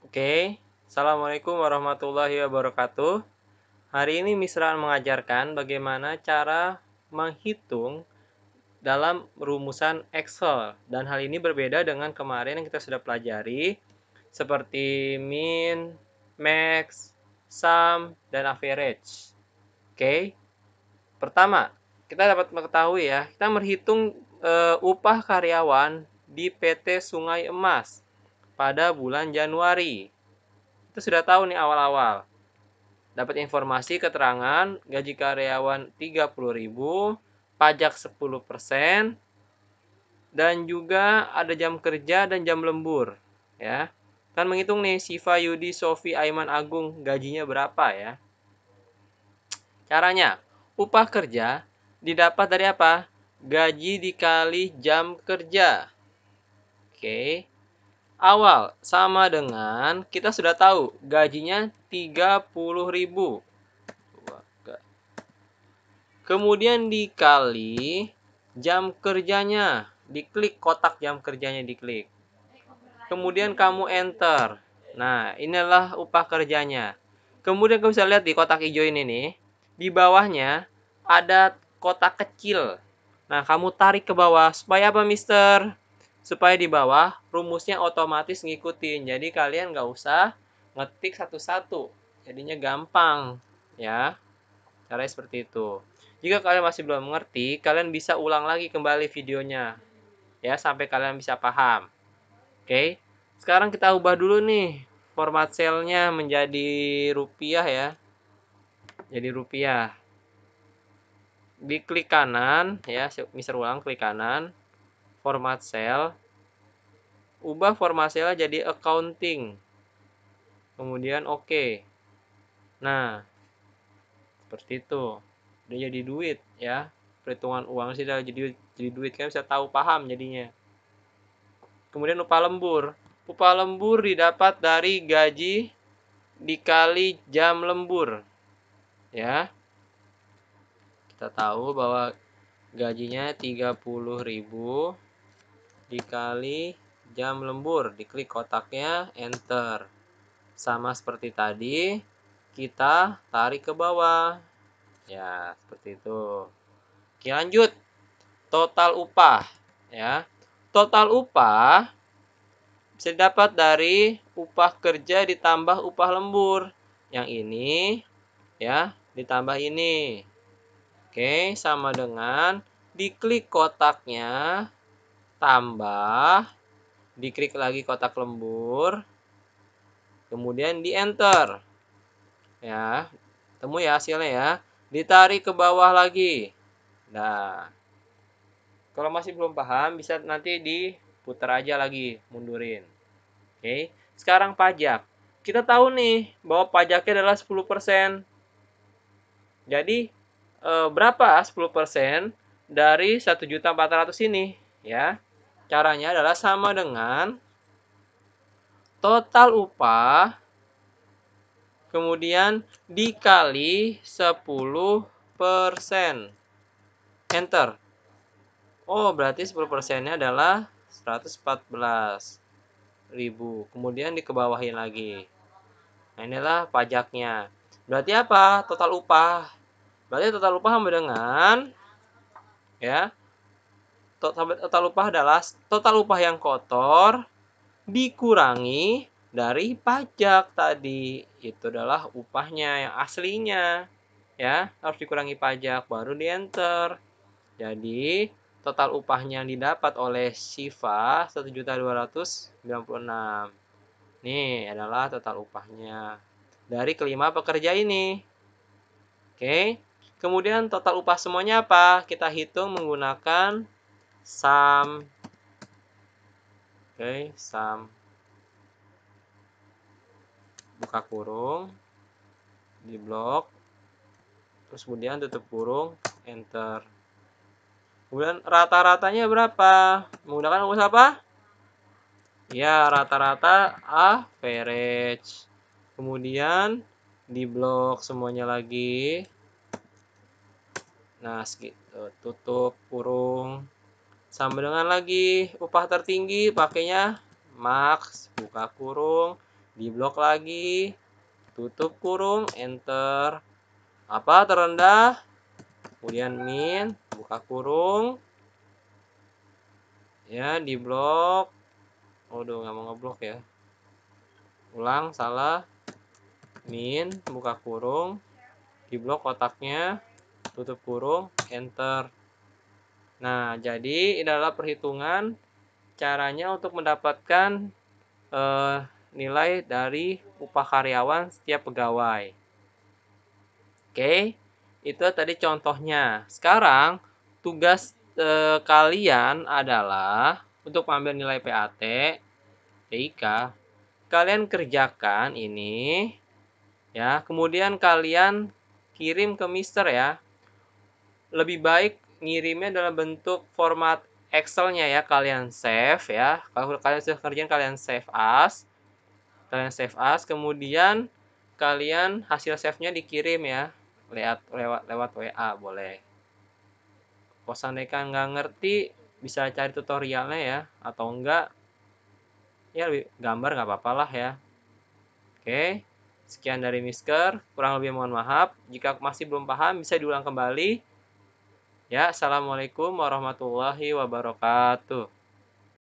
Oke, Assalamualaikum warahmatullahi wabarakatuh. Hari ini Misran mengajarkan bagaimana cara menghitung dalam rumusan Excel. Dan hal ini berbeda dengan kemarin yang kita sudah pelajari, seperti min, max, sum, dan average. Oke, pertama, kita dapat mengetahui ya, kita menghitung e, upah karyawan di PT Sungai Emas pada bulan Januari. Itu sudah tahu nih awal-awal. Dapat informasi keterangan gaji karyawan 30.000, pajak 10%, dan juga ada jam kerja dan jam lembur, ya. Kan menghitung nih Siva, Yudi, Sofi, Aiman, Agung gajinya berapa ya. Caranya, upah kerja didapat dari apa? Gaji dikali jam kerja. Oke. Okay awal sama dengan kita sudah tahu gajinya 30.000. Kemudian dikali jam kerjanya, diklik kotak jam kerjanya diklik. Kemudian kamu enter. Nah, inilah upah kerjanya. Kemudian kamu bisa lihat di kotak hijau ini nih, di bawahnya ada kotak kecil. Nah, kamu tarik ke bawah supaya apa, Mister? supaya di bawah rumusnya otomatis ngikutin. Jadi kalian nggak usah ngetik satu-satu. Jadinya gampang ya. Caranya seperti itu. Jika kalian masih belum mengerti, kalian bisa ulang lagi kembali videonya. Ya, sampai kalian bisa paham. Oke. Sekarang kita ubah dulu nih format selnya menjadi rupiah ya. Jadi rupiah. Diklik kanan ya, misal ulang klik kanan format cell, ubah format cell jadi accounting. Kemudian oke. Okay. Nah, seperti itu. Dia jadi duit ya. Perhitungan uang sih jadi duit, jadi duit kan bisa tahu paham jadinya. Kemudian upah lembur. Upah lembur didapat dari gaji dikali jam lembur. Ya. Kita tahu bahwa gajinya 30.000 dikali jam lembur. Diklik kotaknya, enter. Sama seperti tadi, kita tarik ke bawah. Ya, seperti itu. Oke, lanjut. Total upah, ya. Total upah bisa didapat dari upah kerja ditambah upah lembur. Yang ini ya, ditambah ini. Oke, sama dengan diklik kotaknya tambah, diklik lagi kotak lembur, kemudian di enter. Ya, temu ya hasilnya ya. Ditarik ke bawah lagi. Nah, kalau masih belum paham bisa nanti diputar aja lagi, mundurin. Oke, sekarang pajak. Kita tahu nih bahwa pajaknya adalah 10%. Jadi e, berapa 10% dari 1.400 ini, ya? Caranya adalah sama dengan total upah kemudian dikali 10 persen. Enter. Oh, berarti 10 persennya adalah 114 ribu. Kemudian dikebawahi lagi. Nah, inilah pajaknya. Berarti apa? Total upah. Berarti total upah sama dengan ya total upah adalah total upah yang kotor dikurangi dari pajak tadi. Itu adalah upahnya yang aslinya. Ya, harus dikurangi pajak baru di enter. Jadi, total upahnya yang didapat oleh Siva 1.296. Nih adalah total upahnya dari kelima pekerja ini. Oke. Kemudian total upah semuanya apa? Kita hitung menggunakan sum, oke okay, sum buka kurung di blok terus kemudian tutup kurung enter kemudian rata-ratanya berapa menggunakan rumus apa ya rata-rata average kemudian di blok semuanya lagi nah segitu tutup kurung sama dengan lagi upah tertinggi pakainya max buka kurung di blok lagi tutup kurung enter apa terendah kemudian min buka kurung ya di blok Waduh, nggak mau ngeblok ya. Ulang, salah. Min, buka kurung. Di blok kotaknya. Tutup kurung, enter. Nah, jadi ini adalah perhitungan caranya untuk mendapatkan eh, nilai dari upah karyawan setiap pegawai. Oke, itu tadi contohnya. Sekarang tugas eh, kalian adalah untuk mengambil nilai PAT, TIK. Kalian kerjakan ini ya, kemudian kalian kirim ke Mister ya. Lebih baik ngirimnya dalam bentuk format Excelnya ya kalian save ya kalau kalian sudah kerjain kalian save as kalian save as kemudian kalian hasil save-nya dikirim ya lewat lewat lewat WA boleh kalau kan nggak ngerti bisa cari tutorialnya ya atau enggak ya gambar nggak apa-apa lah ya oke sekian dari Misker kurang lebih mohon maaf jika masih belum paham bisa diulang kembali Ya, assalamualaikum warahmatullahi wabarakatuh.